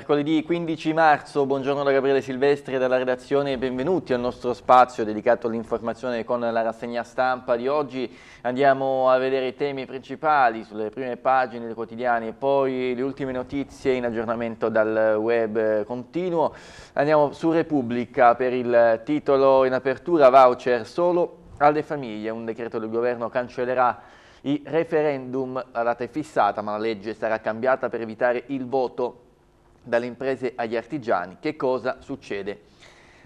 Mercoledì 15 marzo, buongiorno da Gabriele Silvestri e dalla redazione e benvenuti al nostro spazio dedicato all'informazione con la rassegna stampa di oggi. Andiamo a vedere i temi principali sulle prime pagine dei quotidiani e poi le ultime notizie in aggiornamento dal web continuo. Andiamo su Repubblica per il titolo in apertura voucher solo alle famiglie. Un decreto del governo cancellerà i referendum, la data è fissata ma la legge sarà cambiata per evitare il voto dalle imprese agli artigiani. Che cosa succede?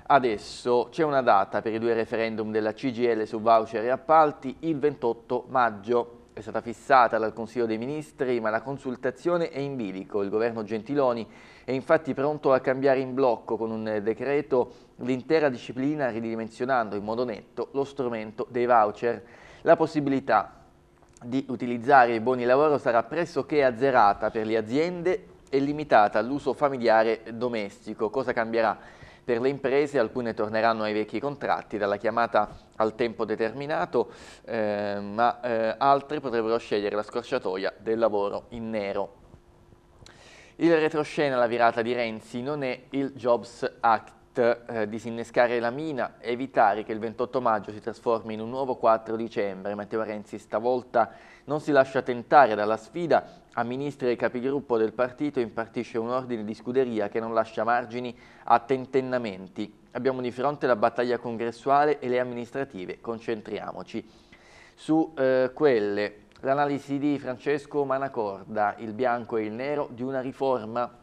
Adesso c'è una data per i due referendum della CGL su voucher e appalti, il 28 maggio. È stata fissata dal Consiglio dei Ministri, ma la consultazione è in bilico. Il governo Gentiloni è infatti pronto a cambiare in blocco con un decreto l'intera disciplina, ridimensionando in modo netto lo strumento dei voucher. La possibilità di utilizzare i buoni lavoro sarà pressoché azzerata per le aziende è limitata all'uso familiare domestico. Cosa cambierà? Per le imprese alcune torneranno ai vecchi contratti dalla chiamata al tempo determinato, eh, ma eh, altre potrebbero scegliere la scorciatoia del lavoro in nero. Il retroscena alla virata di Renzi non è il Jobs Act, eh, disinnescare la mina, evitare che il 28 maggio si trasformi in un nuovo 4 dicembre. Matteo Renzi stavolta non si lascia tentare dalla sfida, amministra i capigruppo del partito e impartisce un ordine di scuderia che non lascia margini a tentennamenti. Abbiamo di fronte la battaglia congressuale e le amministrative, concentriamoci su eh, quelle. L'analisi di Francesco Manacorda, il bianco e il nero di una riforma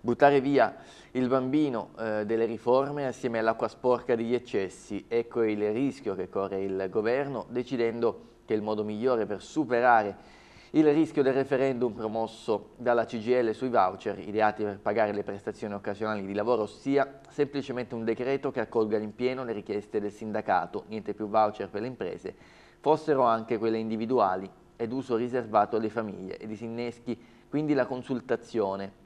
Buttare via il bambino eh, delle riforme assieme all'acqua sporca degli eccessi, ecco il rischio che corre il governo decidendo che il modo migliore per superare il rischio del referendum promosso dalla CGL sui voucher ideati per pagare le prestazioni occasionali di lavoro sia semplicemente un decreto che accolga in pieno le richieste del sindacato, niente più voucher per le imprese, fossero anche quelle individuali ed uso riservato alle famiglie e disinneschi quindi la consultazione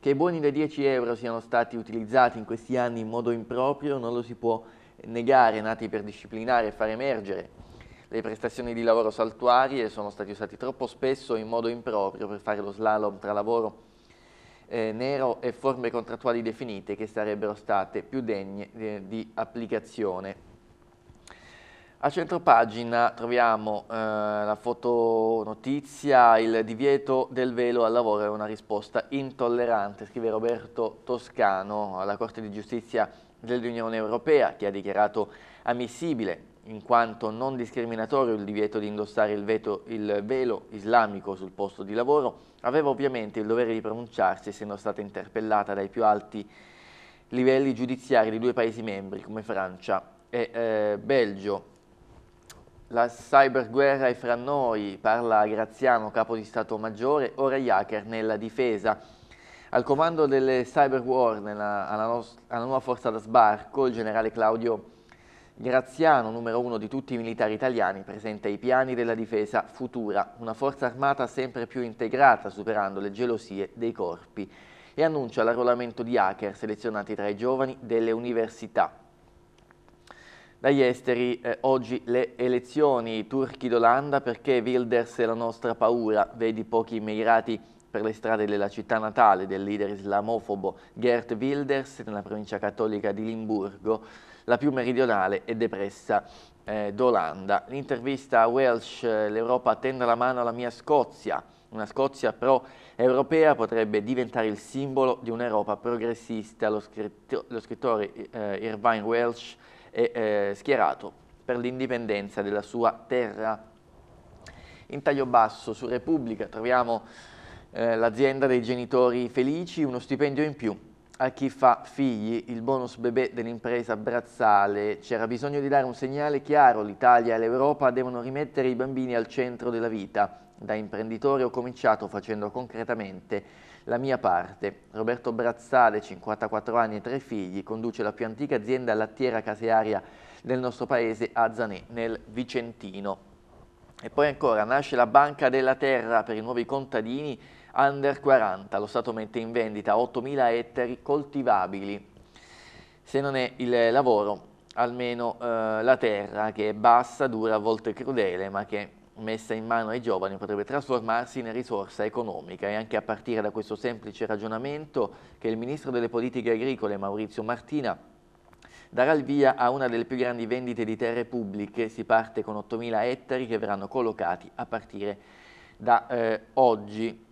che i buoni da 10 euro siano stati utilizzati in questi anni in modo improprio non lo si può negare, nati per disciplinare e far emergere le prestazioni di lavoro saltuarie sono stati usati troppo spesso in modo improprio per fare lo slalom tra lavoro eh, nero e forme contrattuali definite che sarebbero state più degne eh, di applicazione a pagina troviamo eh, la fotonotizia, il divieto del velo al lavoro è una risposta intollerante, scrive Roberto Toscano alla Corte di Giustizia dell'Unione Europea che ha dichiarato ammissibile in quanto non discriminatorio il divieto di indossare il, veto, il velo islamico sul posto di lavoro, aveva ovviamente il dovere di pronunciarsi essendo stata interpellata dai più alti livelli giudiziari di due Paesi membri come Francia e eh, Belgio. La cyberguerra è fra noi, parla Graziano, capo di Stato Maggiore, ora gli hacker nella difesa. Al comando delle cyberwar, nella, alla, alla, nuova forza da sbarco, il generale Claudio Graziano, numero uno di tutti i militari italiani, presenta i piani della difesa futura, una forza armata sempre più integrata, superando le gelosie dei corpi, e annuncia l'arruolamento di hacker selezionati tra i giovani delle università. Dagli esteri, eh, oggi le elezioni turchi d'Olanda perché Wilders è la nostra paura, vedi pochi immigrati per le strade della città natale del leader islamofobo Gert Wilders nella provincia cattolica di Limburgo, la più meridionale e depressa eh, d'Olanda. L'intervista a Welsh, eh, l'Europa tende la mano alla mia Scozia, una Scozia pro-europea potrebbe diventare il simbolo di un'Europa progressista, lo, scritto, lo scrittore eh, Irvine Welsh e eh, schierato per l'indipendenza della sua terra. In taglio basso su Repubblica troviamo eh, l'azienda dei genitori felici, uno stipendio in più a chi fa figli, il bonus bebè dell'impresa Brazzale. C'era bisogno di dare un segnale chiaro, l'Italia e l'Europa devono rimettere i bambini al centro della vita. Da imprenditore ho cominciato facendo concretamente la mia parte. Roberto Brazzale, 54 anni e tre figli, conduce la più antica azienda lattiera casearia del nostro paese a Zanè, nel Vicentino. E poi ancora nasce la Banca della Terra per i nuovi contadini under 40. Lo Stato mette in vendita 8.000 ettari coltivabili. Se non è il lavoro, almeno eh, la terra che è bassa, dura, a volte crudele, ma che messa in mano ai giovani potrebbe trasformarsi in risorsa economica e anche a partire da questo semplice ragionamento che il Ministro delle Politiche Agricole Maurizio Martina darà il via a una delle più grandi vendite di terre pubbliche, si parte con 8.000 ettari che verranno collocati a partire da eh, oggi.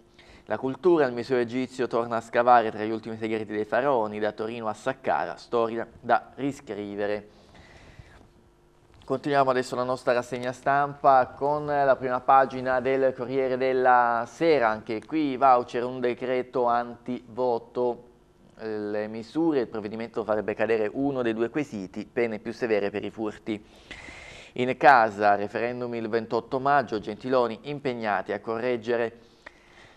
La cultura, il Museo Egizio torna a scavare tra gli ultimi segreti dei faraoni, da Torino a Saccara, storia da riscrivere. Continuiamo adesso la nostra rassegna stampa con la prima pagina del Corriere della Sera, anche qui voucher, un decreto antivoto, le misure, il provvedimento farebbe cadere uno dei due quesiti, pene più severe per i furti. In casa, referendum il 28 maggio, Gentiloni impegnati a correggere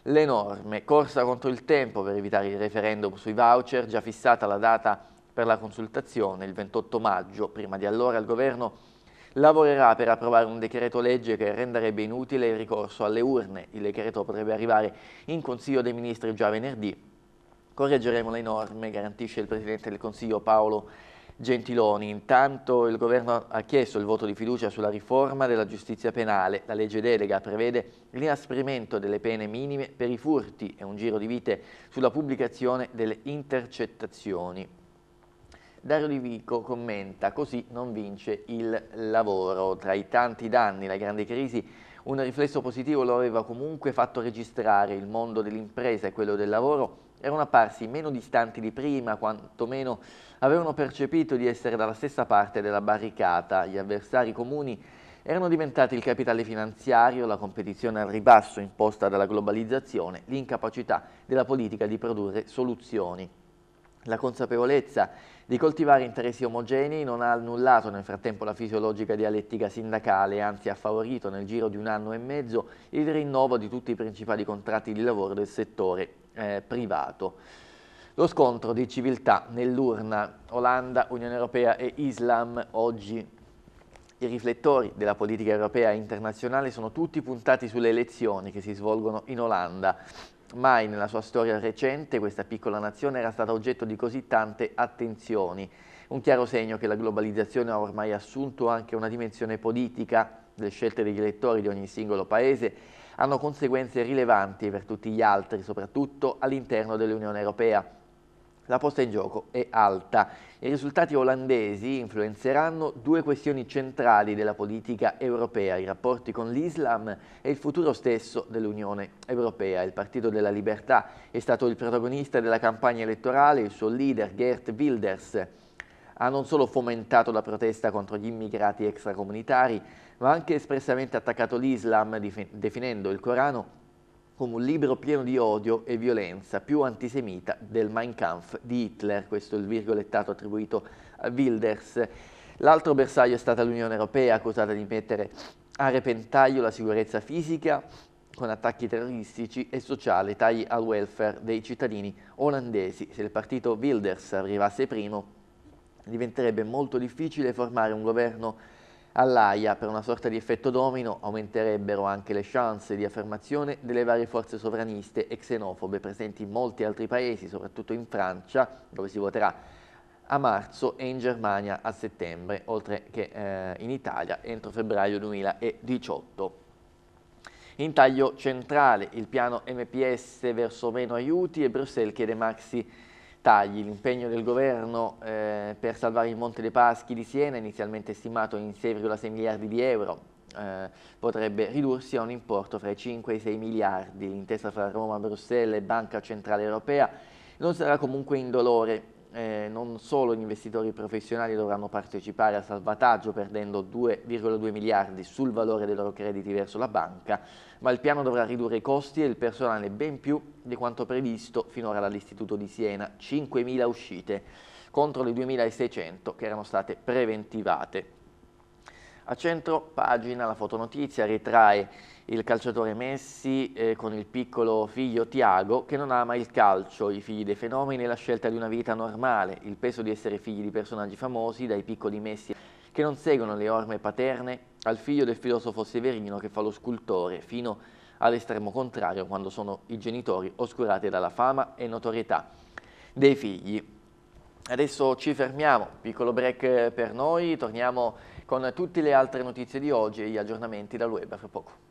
le norme, corsa contro il tempo per evitare il referendum sui voucher, già fissata la data per la consultazione il 28 maggio, prima di allora il governo lavorerà per approvare un decreto legge che renderebbe inutile il ricorso alle urne. Il decreto potrebbe arrivare in Consiglio dei Ministri già venerdì. Correggeremo le norme, garantisce il Presidente del Consiglio Paolo Gentiloni. Intanto il governo ha chiesto il voto di fiducia sulla riforma della giustizia penale. La legge delega prevede l'inasprimento delle pene minime per i furti e un giro di vite sulla pubblicazione delle intercettazioni. Dario Di Vico commenta, così non vince il lavoro. Tra i tanti danni, la grande crisi, un riflesso positivo lo aveva comunque fatto registrare. Il mondo dell'impresa e quello del lavoro erano apparsi meno distanti di prima, quantomeno avevano percepito di essere dalla stessa parte della barricata. Gli avversari comuni erano diventati il capitale finanziario, la competizione al ribasso imposta dalla globalizzazione, l'incapacità della politica di produrre soluzioni. La consapevolezza di coltivare interessi omogenei non ha annullato nel frattempo la fisiologica dialettica sindacale, anzi ha favorito nel giro di un anno e mezzo il rinnovo di tutti i principali contratti di lavoro del settore eh, privato. Lo scontro di civiltà nell'urna Olanda, Unione Europea e Islam oggi i riflettori della politica europea e internazionale sono tutti puntati sulle elezioni che si svolgono in Olanda Mai nella sua storia recente questa piccola nazione era stata oggetto di così tante attenzioni. Un chiaro segno che la globalizzazione ha ormai assunto anche una dimensione politica. Le scelte degli elettori di ogni singolo paese hanno conseguenze rilevanti per tutti gli altri, soprattutto all'interno dell'Unione Europea. La posta in gioco è alta. I risultati olandesi influenzeranno due questioni centrali della politica europea, i rapporti con l'Islam e il futuro stesso dell'Unione Europea. Il Partito della Libertà è stato il protagonista della campagna elettorale, il suo leader Gert Wilders ha non solo fomentato la protesta contro gli immigrati extracomunitari, ma ha anche espressamente attaccato l'Islam definendo il Corano come un libro pieno di odio e violenza, più antisemita del Mein Kampf di Hitler, questo è il virgolettato attribuito a Wilders. L'altro bersaglio è stata l'Unione Europea, accusata di mettere a repentaglio la sicurezza fisica con attacchi terroristici e sociali, tagli al welfare dei cittadini olandesi. Se il partito Wilders arrivasse primo, diventerebbe molto difficile formare un governo all'AIA per una sorta di effetto domino aumenterebbero anche le chance di affermazione delle varie forze sovraniste e xenofobe presenti in molti altri paesi, soprattutto in Francia, dove si voterà a marzo e in Germania a settembre, oltre che eh, in Italia entro febbraio 2018. In taglio centrale il piano MPS verso meno aiuti e Bruxelles chiede maxi tagli. L'impegno del governo eh, per salvare il Monte dei Paschi di Siena, inizialmente stimato in 6,6 miliardi di euro, eh, potrebbe ridursi a un importo fra i 5 e i 6 miliardi. L'intesa fra Roma, Bruxelles e Banca Centrale Europea non sarà comunque indolore eh, non solo gli investitori professionali dovranno partecipare al salvataggio perdendo 2,2 miliardi sul valore dei loro crediti verso la banca, ma il piano dovrà ridurre i costi e il personale ben più di quanto previsto finora dall'Istituto di Siena, 5.000 uscite contro le 2.600 che erano state preventivate. A centro pagina la fotonotizia ritrae il calciatore Messi eh, con il piccolo figlio Tiago che non ama il calcio, i figli dei fenomeni e la scelta di una vita normale, il peso di essere figli di personaggi famosi dai piccoli Messi che non seguono le orme paterne al figlio del filosofo Severino che fa lo scultore fino all'estremo contrario quando sono i genitori oscurati dalla fama e notorietà dei figli. Adesso ci fermiamo, piccolo break eh, per noi, torniamo con tutte le altre notizie di oggi e gli aggiornamenti dal web a fra poco.